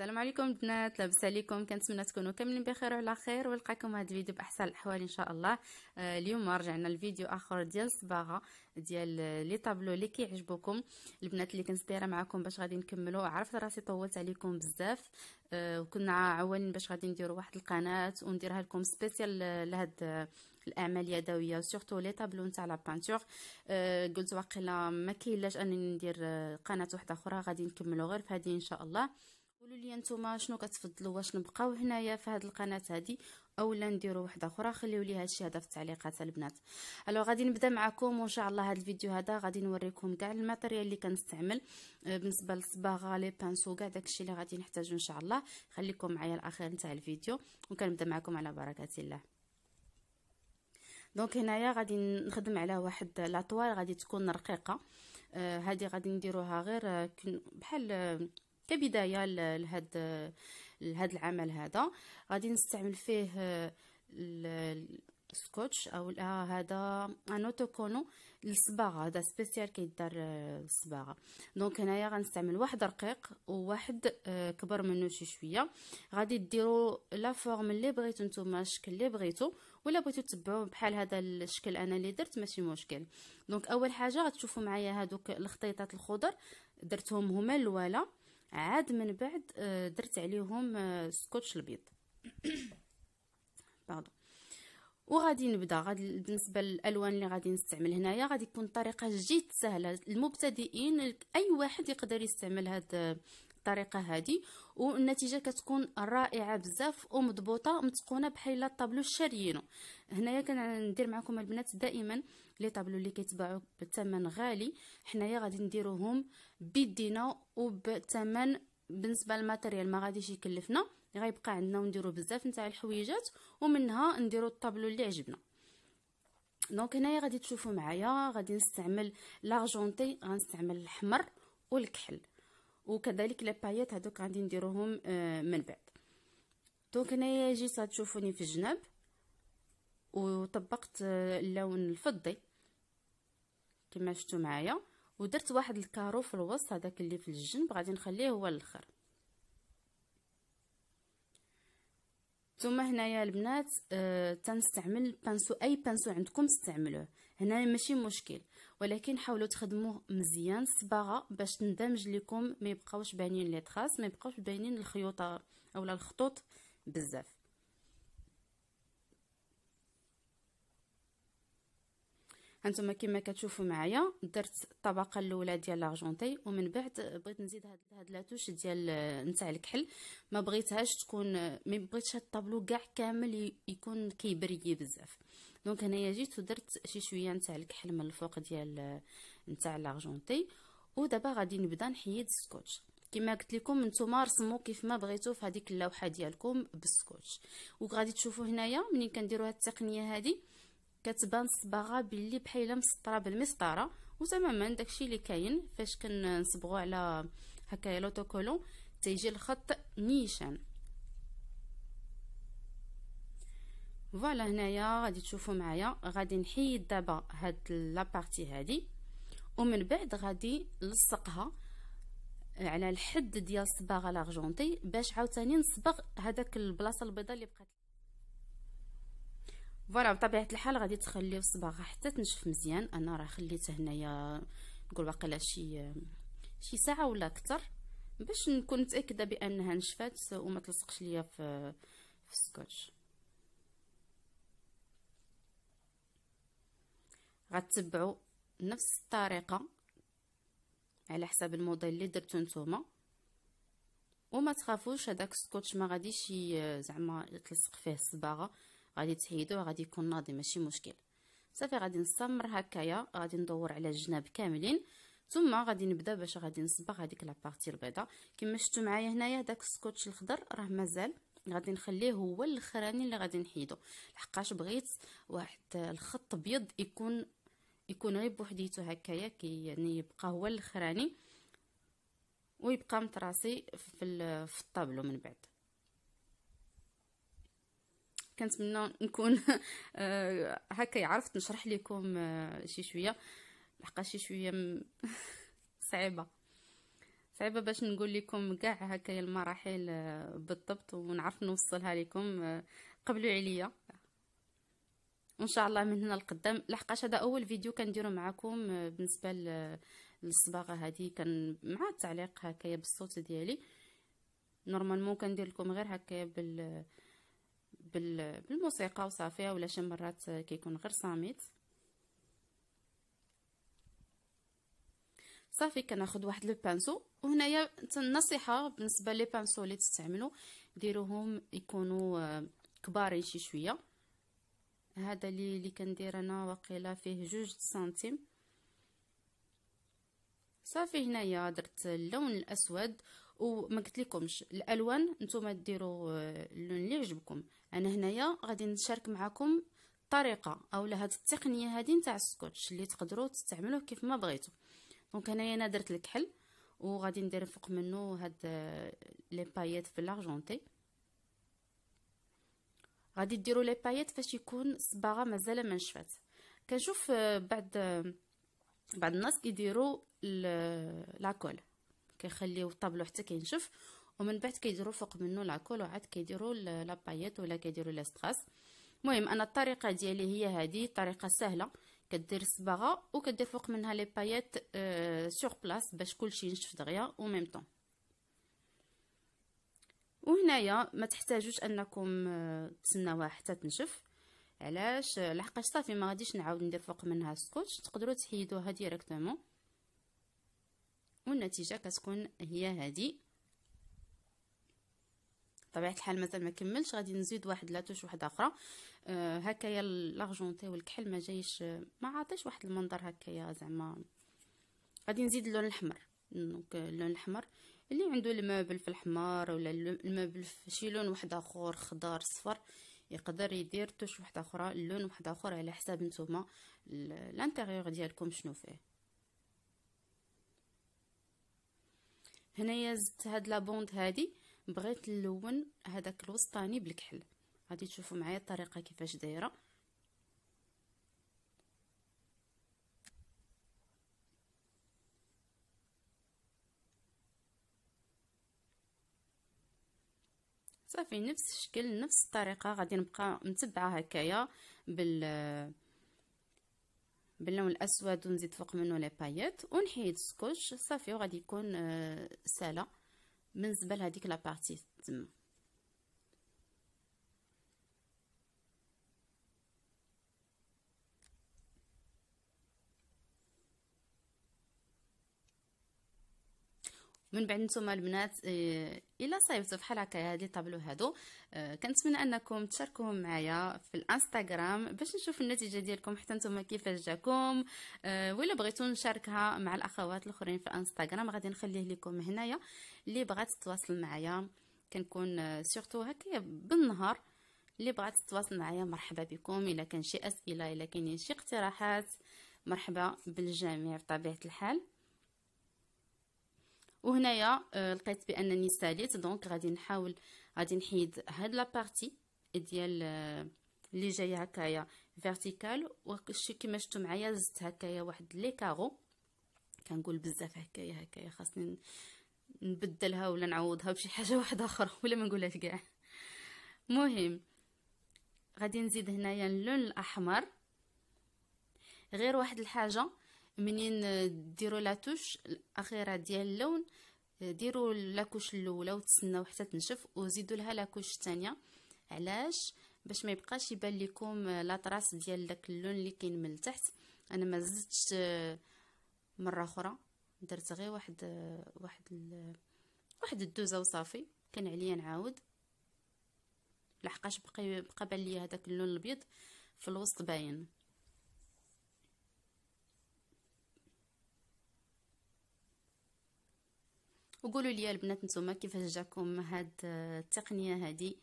السلام عليكم بنات لاباس عليكم كنتمنى تكونوا كاملين بخير وعلى خير ولقاكم هذا الفيديو باحسن الاحوال ان شاء الله آه، اليوم رجعنا لفيديو اخر ديال الصباغه ديال لي طابلو اللي كيعجبوكم البنات اللي كنت دايره معكم باش غادي نكملوا عرفت راسي طولت عليكم بزاف آه، وكنا عاونين باش غادي نديرو واحد القناه ونديرها لكم سبيسيال لهاد الاعمال اليدويه سورتو لي طابلو نتاع لا بانتور آه، قلت واقيلا ما كاينلاش انني ندير قناه واحده اخرى غادي نكملوا غير في هذه ان شاء الله قولوا لي نتوما شنو كتفضلوا واش نبقاو هنايا في هاد القناه هادي اولا نديروا وحده اخرى خليو لي الشيء هذا في التعليقات البنات الو غادي نبدا معكم وان شاء الله هاد الفيديو هذا غادي نوريكم كاع الماتيريال اللي كنستعمل آه، بالنسبه للصباغه لي بانسو كاع داكشي اللي غادي نحتاجو ان شاء الله خليكم معايا الاخير نتاع الفيديو وكنبدا معكم على بركه الله دونك هنايا غادي نخدم على واحد لاطوال غادي تكون رقيقه هذه آه غادي نديروها غير آه، بحال آه، كبدايه لهاد لهاد العمل هذا غادي نستعمل فيه السكوتش او آه هذا انوتوكونو للصباغه هذا سبيسيال كيدار آه، الصباغه دونك هنايا غنستعمل واحد رقيق وواحد آه، كبر منه شي شويه غادي ديروا لا فورم اللي بغيتو نتوما الشكل اللي بغيتو ولا بغيتو تبعوه بحال هذا الشكل انا اللي درت ماشي مشكل دونك اول حاجه غتشوفوا معايا هذوك الخطيطات الخضر درتهم هما الاولى عاد من بعد آه، درت عليهم آه، سكوتش البيض باردون وغادي نبدا غادي بالنسبه للالوان اللي غادي نستعمل هنايا غادي تكون طريقه جد سهله المبتدئين اي واحد يقدر يستعمل هاد الطريقه هادي والنتيجه كتكون رائعه بزاف ومضبوطه متقونه بحال الطابلو الشاريينو هنايا كندير معكم البنات دائما لي طابلو اللي كيتباعوا بثمن غالي حنايا غادي نديروهم بيدينا وبثمن بالنسبه للماتيريال ما غاديش يكلفنا غيبقى عندنا ونديرو بزاف نتاع الحويجات ومنها نديرو الطابلو اللي عجبنا دونك هنايا غادي تشوفوا معايا غادي نستعمل لارجونتي غنستعمل الاحمر والكحل وكذلك لي بايات هذوك غادي نديروهم آه، من بعد دونك هنايا جيت تشوفوني في الجناب وطبقت آه، اللون الفضي كما شفتوا معايا ودرت واحد الكارو في الوسط هذاك اللي في الجنب غادي نخليه هو الاخر ثم هنايا البنات آه، تنستعمل بانسو اي بانسو عندكم استعملوه هنا ماشي مشكل ولكن حاولوا تخدموه مزيان صباغه باش تندمج لكم ما يبقاوش باينين لي تراس ما يبقاوش باينين الخيوط اولا الخطوط بزاف هانتوما كما كتشوفوا معايا درت الطبقه الاولى ديال لارجونتي ومن بعد بغيت نزيد هاد هاد لاتوش ديال آه، نتاع الكحل ما بغيتهاش تكون آه، ما بغيتش هاد الطابلو كاع كامل يكون كيبري بزاف دونك هنايا جيت ودرت شي شويه نتاع الكحل من الفوق ديال آه، نتاع لارجونتي ودابا غادي نبدا نحيد السكوتش كما قلت لكم نتوما رسموا كيف ما بغيتو في هذيك اللوحه ديالكم بالسكوتش وغادي تشوفوا هنايا منين كنديروا هاد التقنيه هذه كتبان الصباغه باللي بحال مسطره بالمسطره وتماما داكشي اللي كاين فاش كنصبغوا على هكايا لوتوكولون تيجي الخط نيشان فوالا هنايا غادي تشوفوا معايا غادي نحيد دابا هاد لابارتي هادي ومن بعد غادي نلصقها على الحد ديال الصباغه لارجونتي باش عاوتاني نصبغ هذاك البلاصه البيضاء اللي بقات فوالا بطبيعه الحال غادي تخليو الصباغه حتى تنشف مزيان انا راه خليته هنايا نقول واقيلا شي شي ساعه ولا اكثر باش نكون متاكده بانها نشفات وما تلصقش ليا في في السكوتش غتبعوا نفس الطريقه على حساب الموديل اللي درتو نتوما وما تخافوش هذاك السكوتش ما غاديش آه، زعما تلصق فيه الصباغه غادي تحيدوه غادي يكون ناضي ماشي مشكل صافي غادي نستمر هكايا غادي ندور على الجناب كاملين ثم غادي نبدا باش غادي نصبغ هذيك بارتي البيضاء كما شفتوا معايا هنايا داك السكوتش الخضر راه مازال غادي نخليه هو الاخراني اللي غادي نحيدو لحقاش بغيت واحد الخط ابيض يكون يكون غير بوحديتو هكايا كي يعني يبقى هو الاخراني ويبقى متراسي في, في الطابلو من بعد كنتمنى نكون آه، هكا عرفت نشرح لكم آه، شي شويه لحقا شي شويه م... صعيبه صعيبه باش نقول لكم كاع هكايا المراحل آه، بالضبط ونعرف نوصلها لكم قبلوا عليا وان شاء الله من هنا لقدام لحقاش هذا اول فيديو كنديرو معكم بالنسبه للصباغه هذه كان مع التعليق هكايا بالصوت ديالي نورمالمون كندير لكم غير هكايا بال بالموسيقى وصافي ولا شي مرات كيكون غير صامت صافي كناخد واحد لو بانسو وهنايا النصيحه بالنسبه لي بانسو اللي تستعملوا ديروهم يكونوا آه، كبارين شي شويه هذا اللي اللي كندير انا واقيلا فيه جوج سنتيم صافي هنايا درت اللون الاسود وما قلت لكمش الالوان نتوما ديروا آه، اللون اللي يعجبكم انا هنايا غادي نشارك معكم الطريقه اولا هاد التقنيه هادي نتاع السكوتش اللي تقدروا تستعملوه كيف ما بغيتو دونك هنايا انا درت الكحل وغادي ندير فوق منه هاد آه، لي بايات في لارجونتي غادي ديروا لي بايات فاش يكون الصباغه مازال ما نشفات كنشوف آه، بعد بعض الناس كيديروا لاكول كيخليو الطابلو حتى كينشف ومن بعد كيديروا فوق منه لاكول وعاد كيديروا لابايات ولا كيديروا لا ستراس المهم انا الطريقه ديالي هي هذه طريقه سهله كدير الصباغه وكدير فوق منها لي بايات أه سور بلاص باش كلشي ينشف دغيا او ميم طون وهنايا ما تحتاجوش انكم آه، تسناوها حتى تنشف علاش لحقاش صافي ما غاديش نعاود ندير فوق منها سكوتش تقدروا تحيدوها ديريكتومون والنتيجة كتكون هي هذه طبيعة الحال مازال ما كملش غادي نزيد واحد لاتوش واحد اخرى آه هكايا لارجونتي والكحل ما جايش ما عطيش واحد المنظر هكايا زعما غادي نزيد اللون الاحمر دونك اللون euh, الاحمر اللي عنده المابل في الحمار ولا المابل في شي لون واحد اخر خضار صفر يقدر يدير توش واحده اخرى اللون واحد اخر على حساب نتوما لانتيغيور ديالكم شنو فيه هنايا زدت هاد لابوند هادي بغيت نلون هذاك الوسطاني بالكحل غادي تشوفوا معايا الطريقه كيفاش دايره صافي نفس الشكل نفس الطريقه غادي نبقى متبعه هكايا بال باللون الاسود ونزيد فوق منه لي بايات ونحيد سكوتش صافي وغادي يكون آه، سالا من زبل هذيك بارتي تما من بعد نتوما البنات آه، الا صايبتوا بحال هكا هاد لي طابلو هادو آه، كنتمنى انكم تشاركوهم معايا في الانستغرام باش نشوف النتيجه ديالكم حتى نتوما كيفاش جاكم آه، ولا بغيتو نشاركها مع الاخوات الاخرين في الانستغرام غادي نخليه لكم هنايا اللي بغات تتواصل معايا كنكون سورتو هكا بالنهار اللي بغات تتواصل معايا مرحبا بكم الا كان شي اسئله الا كاينين شي اقتراحات مرحبا بالجميع بطبيعه الحال وهنايا آه، لقيت بانني ساليت دونك غادي نحاول غادي نحيد هاد بارتي ديال آه، اللي جايه هكايا فيرتيكال وشي كما شفتوا معايا زدت هكايا واحد لي كارو كنقول بزاف هكايا هكايا خاصني نبدلها ولا نعوضها بشي حاجه واحده اخرى ولا ما نقولهاش كاع مهم غادي نزيد هنايا اللون الاحمر غير واحد الحاجه منين ديروا لاتوش الاخيره ديال اللون ديروا كوش الاولى وتسناو حتى تنشف وزيدوا لها كوش الثانيه علاش باش ما يبقاش يبان لكم طراس ديال داك اللون اللي كاين من التحت انا ما زدتش آه، مره اخرى درت غير واحد آه، واحد واحد الدوزه وصافي كان عليا نعاود لحقاش بقى بقى بان ليا هذاك اللون الابيض في الوسط باين وقولوا لي البنات نتوما كيفاش جاكم هاد التقنيه هادي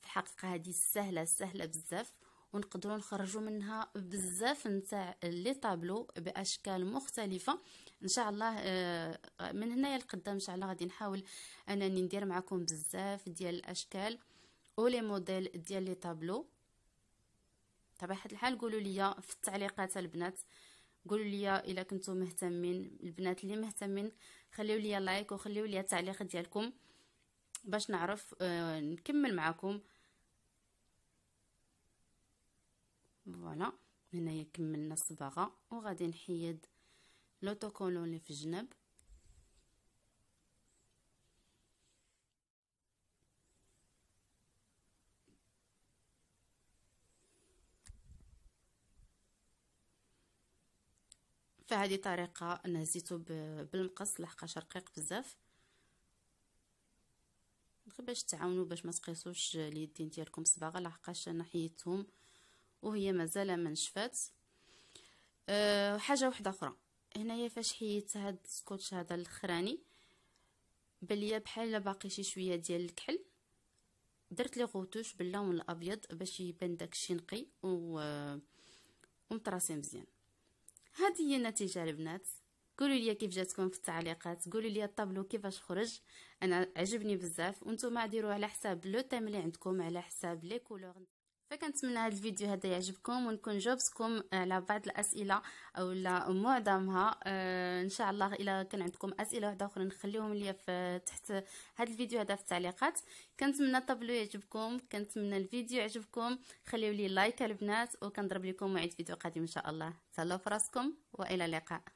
في الحقيقه هادي سهله سهله بزاف ونقدروا نخرجوا منها بزاف نتاع لي طابلو باشكال مختلفه ان شاء الله آه، من هنايا لقدام ان شاء الله غادي نحاول انني ندير معكم بزاف ديال الاشكال ولي موديل ديال لي طابلو حد الحال قولوا لي في التعليقات البنات قولوا لي الا كنتو مهتمين البنات اللي مهتمين خليو لي لايك وخليو لي التعليق ديالكم باش نعرف آه نكمل معكم فوالا هنايا كملنا الصباغه وغادي نحيد لوتوكولون اللي في الجنب فهذه طريقه انا هزيتو بالمقص لحقاش رقيق بزاف غير باش تعاونوا باش ما تقيسوش اليدين ديالكم صباغه لحقاش انا حيدتهم وهي مازال ما نشفات أه حاجه واحده اخرى هنايا فاش حيدت هاد السكوتش هذا الاخراني بليا بحال باقي شي شويه ديال الكحل درت لي غوتوش باللون الابيض باش يبان داكشي نقي و ومطراسي مزيان هذه هي النتيجه البنات قولوا لي كيف جاتكم في التعليقات قولوا لي الطابلو كيفاش خرج انا عجبني بزاف وانتم ديروا على حساب لو تيم اللي عندكم على حساب لي كولور فكنتمنى هذا الفيديو هذا يعجبكم ونكون جاوبتكم آه، على بعض الاسئله او لا معظمها آه، ان شاء الله الا كان عندكم اسئله واحده اخرى نخليهم ليا في تحت هذا الفيديو هذا في التعليقات كنتمنى الطابلو يعجبكم كنتمنى الفيديو يعجبكم خليو لي لايك البنات وكنضرب لكم موعد فيديو قادم ان شاء الله تهلاو فراسكم والى اللقاء